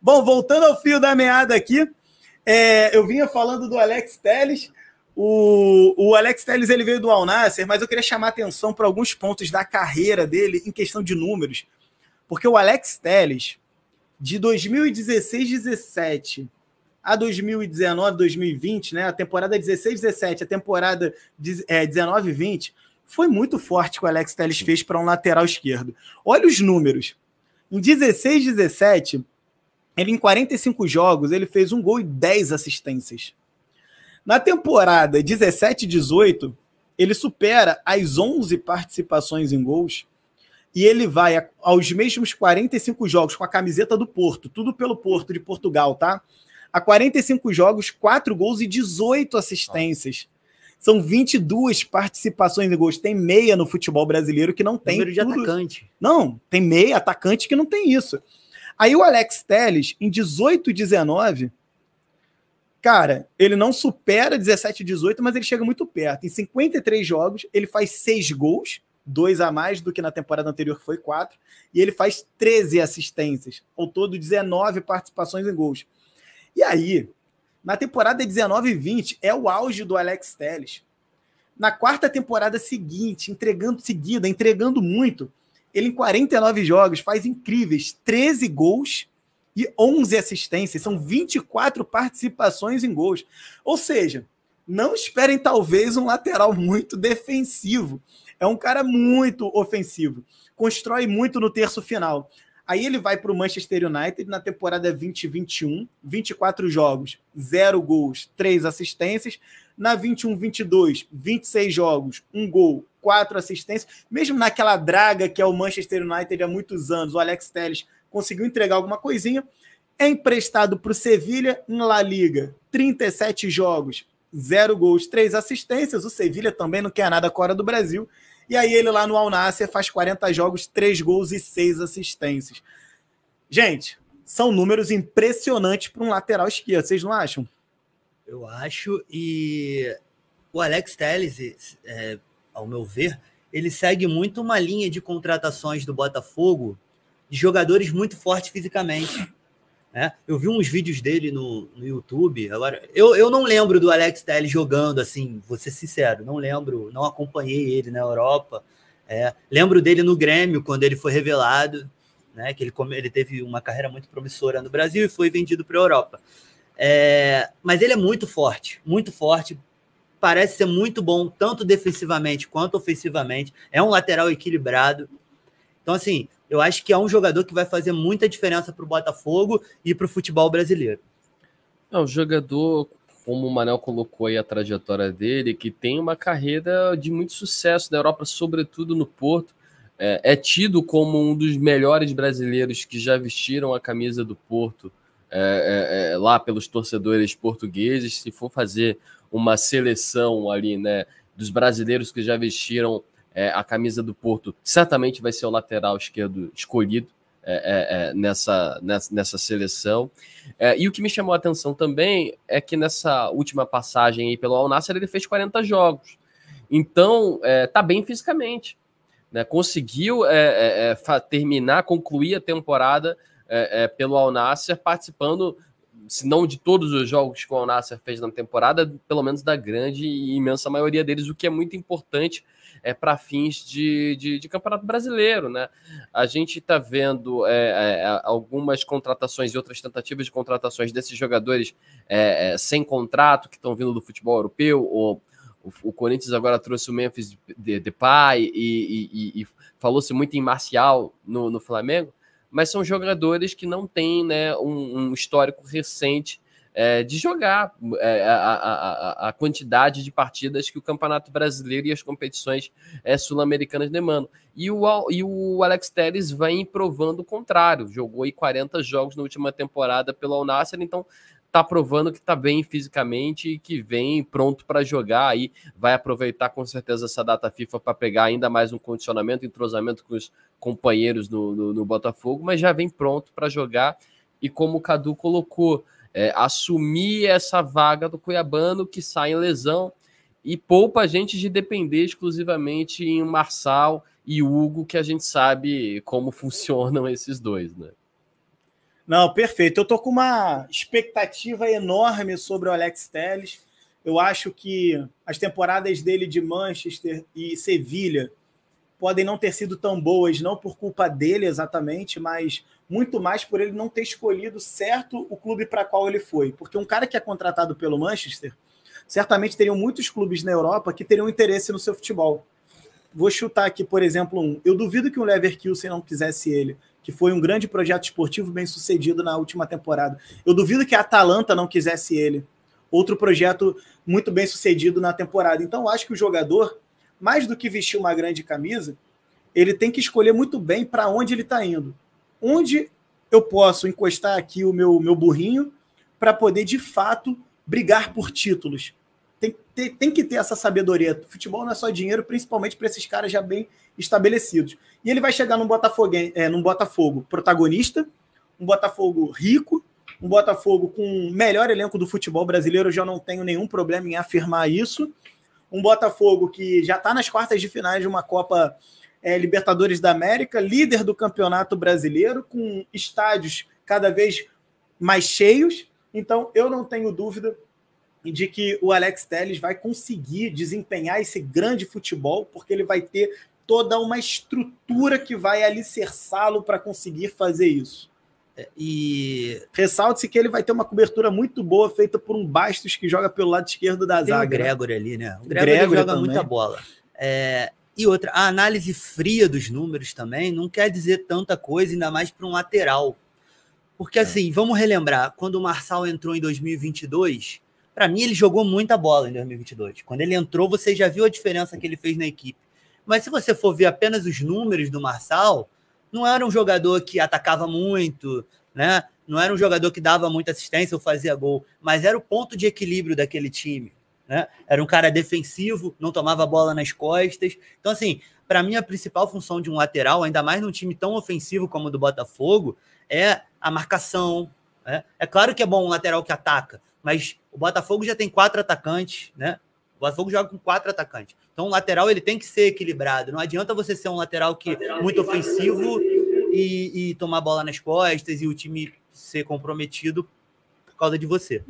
Bom, voltando ao fio da meada aqui, é, eu vinha falando do Alex Teles. O, o Alex Teles ele veio do Al Nasser, mas eu queria chamar atenção para alguns pontos da carreira dele em questão de números. Porque o Alex Teles, de 2016, 17 a 2019, 2020, né, a temporada 16, 17, a temporada é, 19, 20, foi muito forte que o Alex Teles fez para um lateral esquerdo. Olha os números. Em 16, 17, ele, em 45 jogos, ele fez um gol e 10 assistências. Na temporada 17-18, ele supera as 11 participações em gols e ele vai aos mesmos 45 jogos com a camiseta do Porto, tudo pelo Porto de Portugal, tá? A 45 jogos, 4 gols e 18 assistências. São 22 participações em gols. Tem meia no futebol brasileiro que não tem. Número de tudo... atacante. Não, tem meia atacante que não tem isso. Aí o Alex Telles, em 18 e 19, cara, ele não supera 17 e 18, mas ele chega muito perto. Em 53 jogos, ele faz 6 gols, 2 a mais do que na temporada anterior, que foi 4, e ele faz 13 assistências, ao todo 19 participações em gols. E aí, na temporada 19 e 20, é o auge do Alex Telles. Na quarta temporada seguinte, entregando seguida, entregando muito, ele, em 49 jogos, faz incríveis 13 gols e 11 assistências. São 24 participações em gols. Ou seja, não esperem talvez um lateral muito defensivo. É um cara muito ofensivo. Constrói muito no terço final. Aí ele vai para o Manchester United na temporada 2021, 24 jogos, 0 gols, 3 assistências. Na 21-22, 26 jogos, 1 gol, quatro assistências, mesmo naquela draga que é o Manchester United há muitos anos. O Alex Telles conseguiu entregar alguma coisinha. É emprestado para o Sevilha em La Liga, 37 jogos, zero gols, três assistências. O Sevilha também não quer nada fora do Brasil. E aí ele lá no Al Nassr faz 40 jogos, três gols e seis assistências. Gente, são números impressionantes para um lateral esquerdo, vocês não acham? Eu acho, e o Alex Telles, é, ao meu ver, ele segue muito uma linha de contratações do Botafogo de jogadores muito fortes fisicamente. Né? Eu vi uns vídeos dele no, no YouTube. Agora, eu, eu não lembro do Alex Telles jogando, assim, vou ser sincero, não lembro, não acompanhei ele na Europa. É, lembro dele no Grêmio, quando ele foi revelado, né? Que ele, ele teve uma carreira muito promissora no Brasil e foi vendido para a Europa. É, mas ele é muito forte, muito forte parece ser muito bom, tanto defensivamente quanto ofensivamente. É um lateral equilibrado. Então, assim, eu acho que é um jogador que vai fazer muita diferença para o Botafogo e para o futebol brasileiro. É um jogador, como o Manel colocou aí a trajetória dele, que tem uma carreira de muito sucesso na Europa, sobretudo no Porto. É, é tido como um dos melhores brasileiros que já vestiram a camisa do Porto é, é, é, lá pelos torcedores portugueses, se for fazer uma seleção ali, né, dos brasileiros que já vestiram é, a camisa do Porto, certamente vai ser o lateral esquerdo escolhido é, é, nessa, nessa, nessa seleção. e o que me chamou a atenção também é que nessa última passagem aí pelo Al Nassr ele fez 40 jogos. Então, tá bem fisicamente. Né? Conseguiu terminar, concluir a temporada é, é, pelo Al participando, se não de todos os jogos que o Al fez na temporada, pelo menos da grande e imensa maioria deles, o que é muito importante é, para fins de, de, de, campeonato brasileiro, né? A gente está vendo é, é, algumas contratações e outras tentativas de contratações desses jogadores é, é sem contrato que estão vindo do futebol europeu ou o, Corinthians agora trouxe o Memphis Depay de, de, de Pai, e, e, e falou-se muito em Marcial no, no Flamengo mas são jogadores que não têm né, um, um histórico recente é, de jogar é, a, a, a, quantidade de partidas que o Campeonato Brasileiro e as competições é, sul-americanas demandam. E o, e o Alex Teles vem provando o contrário, jogou aí 40 jogos na última temporada pelo Al-Nassr, então tá provando que tá bem fisicamente e que vem pronto para jogar aí, vai aproveitar com certeza essa data FIFA para pegar ainda mais um condicionamento, entrosamento com os companheiros no, no, no Botafogo, mas já vem pronto para jogar e como o Cadu colocou, é, assumir essa vaga do Cuiabano que sai em lesão e poupa a gente de depender exclusivamente em Marçal e Hugo, que a gente sabe como funcionam esses dois, né? Não, perfeito. Eu estou com uma expectativa enorme sobre o Alex Telles. Eu acho que as temporadas dele de Manchester e Sevilha podem não ter sido tão boas, não por culpa dele exatamente, mas muito mais por ele não ter escolhido certo o clube para qual ele foi. Porque um cara que é contratado pelo Manchester, certamente teriam muitos clubes na Europa que teriam interesse no seu futebol vou chutar aqui, por exemplo, um. Eu duvido que o Leverkusen não quisesse ele, que foi um grande projeto esportivo bem sucedido na última temporada. Eu duvido que a Atalanta não quisesse ele. Outro projeto muito bem sucedido na temporada. Então, acho que o jogador, mais do que vestir uma grande camisa, ele tem que escolher muito bem para onde ele está indo. Onde eu posso encostar aqui o meu, meu burrinho para poder, de fato, brigar por títulos? tem, tem, tem que ter essa sabedoria. Futebol não é só dinheiro, principalmente para esses caras já bem estabelecidos. E ele vai chegar num Botafogo, é, num Botafogo protagonista, um Botafogo rico, um Botafogo com o melhor elenco do futebol brasileiro, eu já não tenho nenhum problema em afirmar isso. Um Botafogo que já está nas quartas de finais de uma Copa é, Libertadores da América, líder do Campeonato Brasileiro, com estádios cada vez mais cheios. Então, eu não tenho dúvida de que o Alex Telles vai conseguir desempenhar esse grande futebol, porque ele vai ter toda uma estrutura que vai alicerçá-lo para conseguir fazer isso. É, e ressalte-se que ele vai ter uma cobertura muito boa feita por um Bastos que joga pelo lado esquerdo da Tem zaga. o né? Gregor ali, né? O Gregor, Gregor joga também. muita bola. É... E outra, a análise fria dos números também não quer dizer tanta coisa, ainda mais para um lateral. Porque, é. assim, vamos relembrar, quando o Marçal entrou em 2022, para mim, ele jogou muita bola em 2022. Quando ele entrou, você já viu a diferença que ele fez na equipe. Mas se você for ver apenas os números do Marçal, não era um jogador que atacava muito, né? Não era um jogador que dava muita assistência ou fazia gol, mas era o ponto de equilíbrio daquele time. Né? Era um cara defensivo, não tomava bola nas costas. Então, assim, para mim, a principal função de um lateral, ainda mais num time tão ofensivo como o do Botafogo, é a marcação. Né? É claro que é bom um lateral que ataca, mas o Botafogo já tem quatro atacantes, né? O Botafogo joga com quatro atacantes. Então o lateral ele tem que ser equilibrado. Não adianta você ser um lateral que lateral muito ofensivo e, e tomar bola nas costas e o time ser comprometido por causa de você.